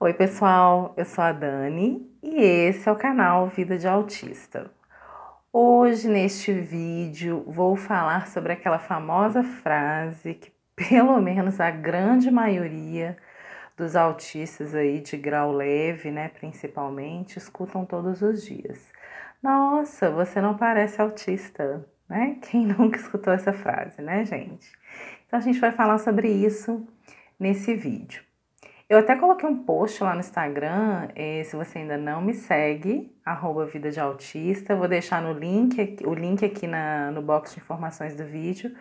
Oi, pessoal, eu sou a Dani e esse é o canal Vida de Autista. Hoje, neste vídeo, vou falar sobre aquela famosa frase que, pelo menos, a grande maioria dos autistas aí de grau leve, né, principalmente, escutam todos os dias. Nossa, você não parece autista, né? Quem nunca escutou essa frase, né, gente? Então, a gente vai falar sobre isso nesse vídeo. Eu até coloquei um post lá no Instagram, eh, se você ainda não me segue, arroba Vida de Autista, vou deixar no link, o link aqui na, no box de informações do vídeo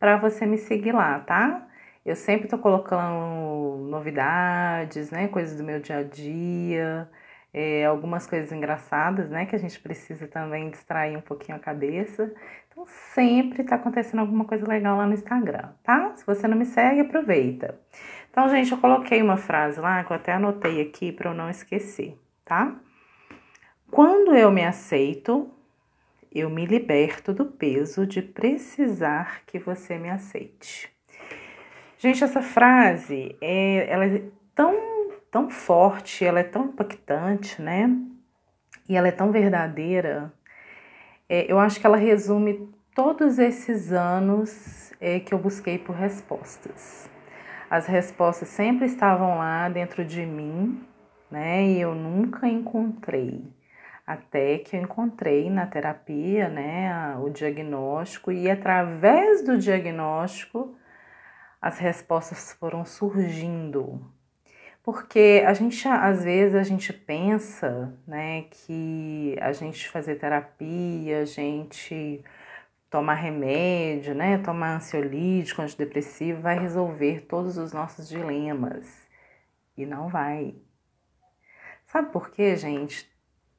para você me seguir lá, tá? Eu sempre tô colocando novidades, né? Coisas do meu dia a dia, é, algumas coisas engraçadas, né? Que a gente precisa também distrair um pouquinho a cabeça. Então sempre tá acontecendo alguma coisa legal lá no Instagram, tá? Se você não me segue, aproveita. Então, gente, eu coloquei uma frase lá que eu até anotei aqui para eu não esquecer, tá? Quando eu me aceito, eu me liberto do peso de precisar que você me aceite. Gente, essa frase é, ela é tão, tão forte, ela é tão impactante, né? E ela é tão verdadeira. É, eu acho que ela resume todos esses anos é, que eu busquei por respostas. As respostas sempre estavam lá dentro de mim, né? E eu nunca encontrei. Até que eu encontrei na terapia, né, o diagnóstico e através do diagnóstico as respostas foram surgindo. Porque a gente às vezes a gente pensa, né, que a gente fazer terapia, a gente tomar remédio, né, tomar ansiolítico, antidepressivo, vai resolver todos os nossos dilemas. E não vai. Sabe por quê, gente?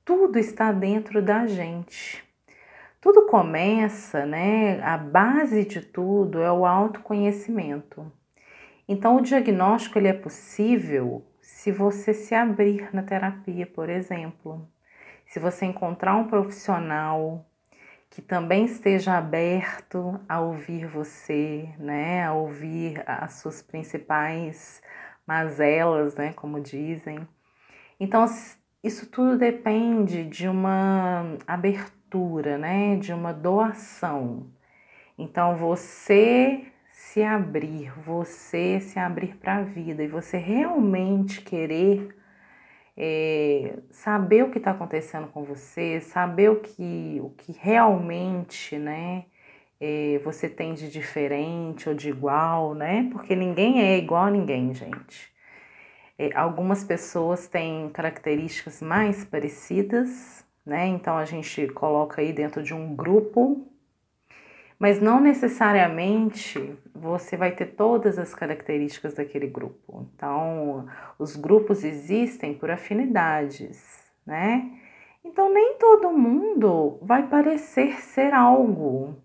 Tudo está dentro da gente. Tudo começa, né? A base de tudo é o autoconhecimento. Então, o diagnóstico ele é possível se você se abrir na terapia, por exemplo. Se você encontrar um profissional que também esteja aberto a ouvir você, né, a ouvir as suas principais mazelas, né, como dizem. Então, isso tudo depende de uma abertura, né, de uma doação. Então, você se abrir, você se abrir para a vida e você realmente querer é, saber o que está acontecendo com você, saber o que, o que realmente, né? É, você tem de diferente ou de igual, né? Porque ninguém é igual a ninguém, gente. É, algumas pessoas têm características mais parecidas, né? Então a gente coloca aí dentro de um grupo mas não necessariamente você vai ter todas as características daquele grupo. Então, os grupos existem por afinidades, né? Então, nem todo mundo vai parecer ser algo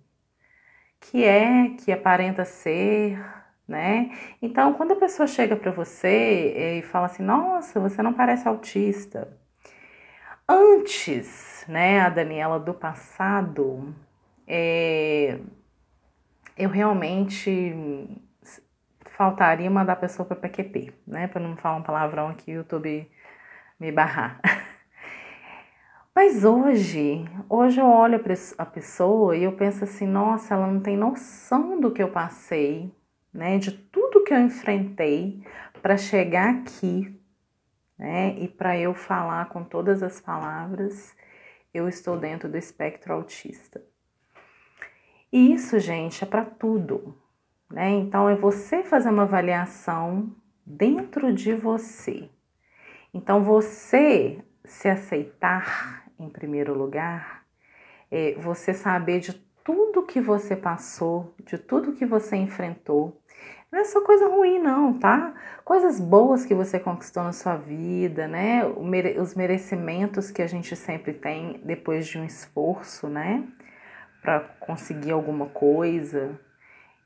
que é, que aparenta ser, né? Então, quando a pessoa chega para você e fala assim: "Nossa, você não parece autista". Antes, né, a Daniela do passado, é, eu realmente faltaria mandar a pessoa para PQP, né? Para não falar um palavrão aqui, o YouTube me barrar. Mas hoje, hoje eu olho a pessoa e eu penso assim, nossa, ela não tem noção do que eu passei, né? De tudo que eu enfrentei para chegar aqui, né? E para eu falar com todas as palavras, eu estou dentro do espectro autista. E isso, gente, é para tudo. Né? Então, é você fazer uma avaliação dentro de você. Então, você se aceitar em primeiro lugar, é você saber de tudo que você passou, de tudo que você enfrentou. Não é só coisa ruim, não, tá? Coisas boas que você conquistou na sua vida, né? Os merecimentos que a gente sempre tem depois de um esforço, né? para conseguir alguma coisa.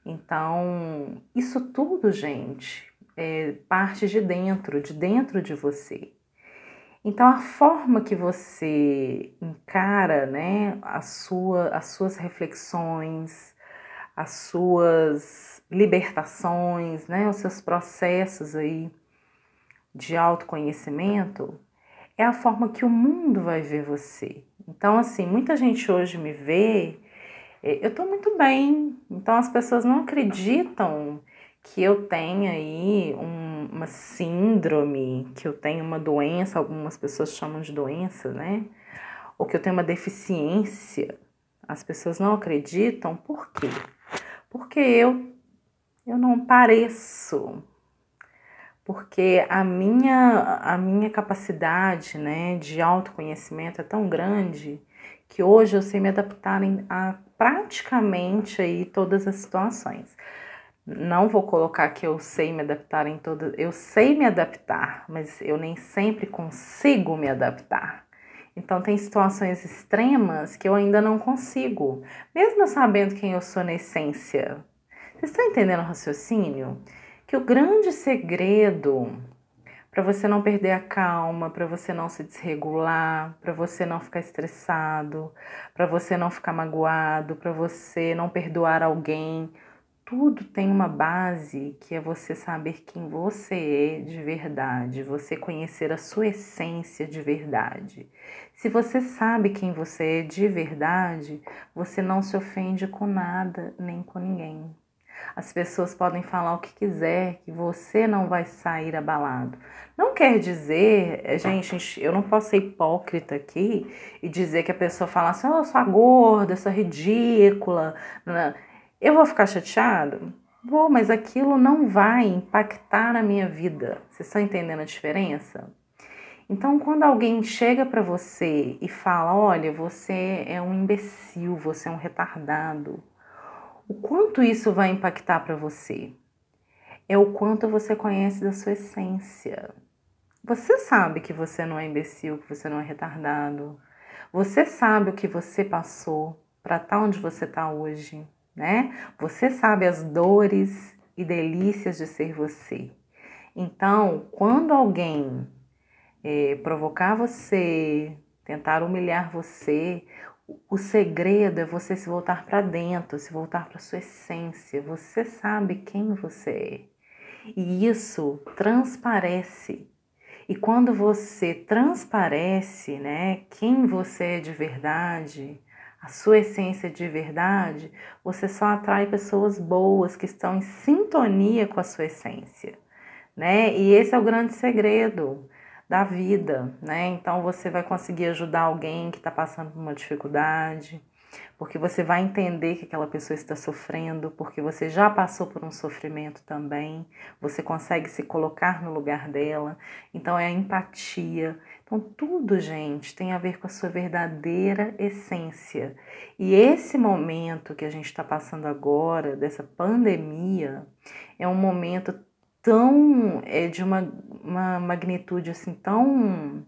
Então, isso tudo, gente, é parte de dentro, de dentro de você. Então, a forma que você encara né, a sua, as suas reflexões, as suas libertações, né, os seus processos aí de autoconhecimento, é a forma que o mundo vai ver você. Então, assim, muita gente hoje me vê eu estou muito bem. Então as pessoas não acreditam que eu tenha aí um, uma síndrome, que eu tenho uma doença, algumas pessoas chamam de doença, né? Ou que eu tenho uma deficiência. As pessoas não acreditam, por quê? Porque eu, eu não pareço. Porque a minha, a minha capacidade né, de autoconhecimento é tão grande que hoje eu sei me adaptar a praticamente aí todas as situações. Não vou colocar que eu sei me adaptar em todas, eu sei me adaptar, mas eu nem sempre consigo me adaptar. Então tem situações extremas que eu ainda não consigo, mesmo sabendo quem eu sou na essência. Vocês estão entendendo o raciocínio? Que o grande segredo para você não perder a calma, para você não se desregular, para você não ficar estressado, para você não ficar magoado, para você não perdoar alguém. Tudo tem uma base que é você saber quem você é de verdade, você conhecer a sua essência de verdade. Se você sabe quem você é de verdade, você não se ofende com nada nem com ninguém as pessoas podem falar o que quiser, que você não vai sair abalado. Não quer dizer, eh, gente, eu não posso ser hipócrita aqui e dizer que a pessoa fala assim, oh, eu sou gorda, eu sou ridícula. Né? Eu vou ficar chateado? Vou, mas aquilo não vai impactar a minha vida. Vocês estão entendendo a diferença? Então, quando alguém chega para você e fala: Olha, você é um imbecil, você é um retardado, o quanto isso vai impactar para você? É o quanto você conhece da sua essência. Você sabe que você não é imbecil, que você não é retardado. Você sabe o que você passou para estar tá onde você está hoje, né? Você sabe as dores e delícias de ser você. Então, quando alguém é, provocar você, tentar humilhar você, o segredo é você se voltar para dentro, se voltar para sua essência. Você sabe quem você é. E isso transparece. E quando você transparece, né, quem você é de verdade, a sua essência de verdade, você só atrai pessoas boas que estão em sintonia com a sua essência, né? E esse é o grande segredo da vida, né? Então você vai conseguir ajudar alguém que está passando por uma dificuldade, porque você vai entender que aquela pessoa está sofrendo, porque você já passou por um sofrimento também, você consegue se colocar no lugar dela. Então é a empatia. Então tudo, gente, tem a ver com a sua verdadeira essência. E esse momento que a gente está passando agora, dessa pandemia, é um momento tão é, de uma, uma magnitude assim tão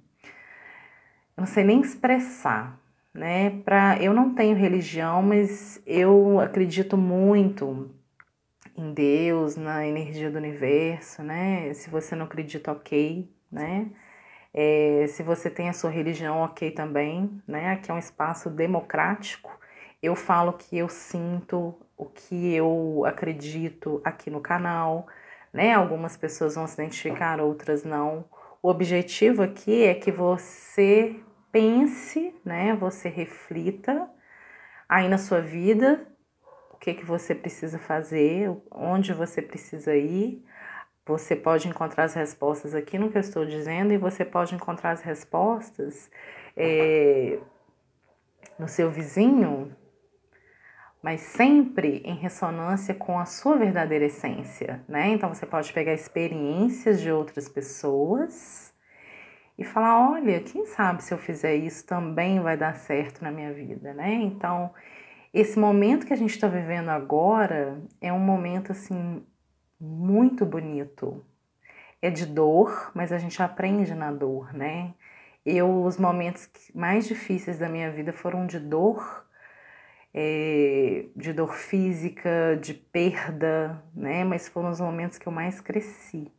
eu não sei nem expressar né para eu não tenho religião mas eu acredito muito em Deus na energia do universo né se você não acredita ok né é, se você tem a sua religião ok também né aqui é um espaço democrático eu falo que eu sinto o que eu acredito aqui no canal né? Algumas pessoas vão se identificar, outras não. O objetivo aqui é que você pense, né? Você reflita aí na sua vida o que que você precisa fazer, onde você precisa ir. Você pode encontrar as respostas aqui no que eu estou dizendo e você pode encontrar as respostas é, no seu vizinho, mas sempre em ressonância com a sua verdadeira essência, né? Então você pode pegar experiências de outras pessoas e falar, olha, quem sabe se eu fizer isso também vai dar certo na minha vida, né? Então esse momento que a gente está vivendo agora é um momento assim muito bonito. É de dor, mas a gente aprende na dor, né? Eu, os momentos mais difíceis da minha vida foram de dor é, de dor física, de perda, né? Mas foram os momentos que eu mais cresci,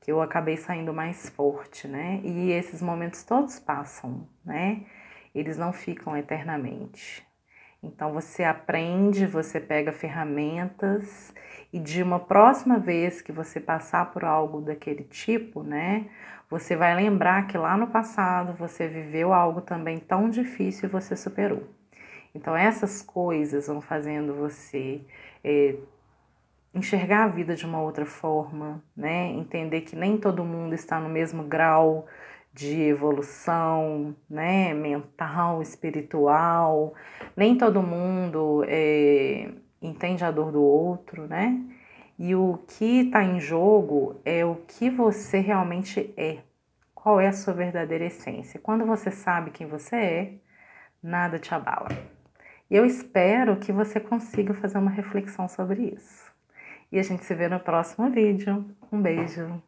que eu acabei saindo mais forte, né? E esses momentos todos passam, né? Eles não ficam eternamente. Então você aprende, você pega ferramentas e de uma próxima vez que você passar por algo daquele tipo, né? Você vai lembrar que lá no passado você viveu algo também tão difícil e você superou. Então, essas coisas vão fazendo você é, enxergar a vida de uma outra forma, né? Entender que nem todo mundo está no mesmo grau de evolução, né? Mental, espiritual. Nem todo mundo é, entende a dor do outro, né? E o que está em jogo é o que você realmente é. Qual é a sua verdadeira essência? Quando você sabe quem você é, nada te abala. E eu espero que você consiga fazer uma reflexão sobre isso. E a gente se vê no próximo vídeo. Um beijo!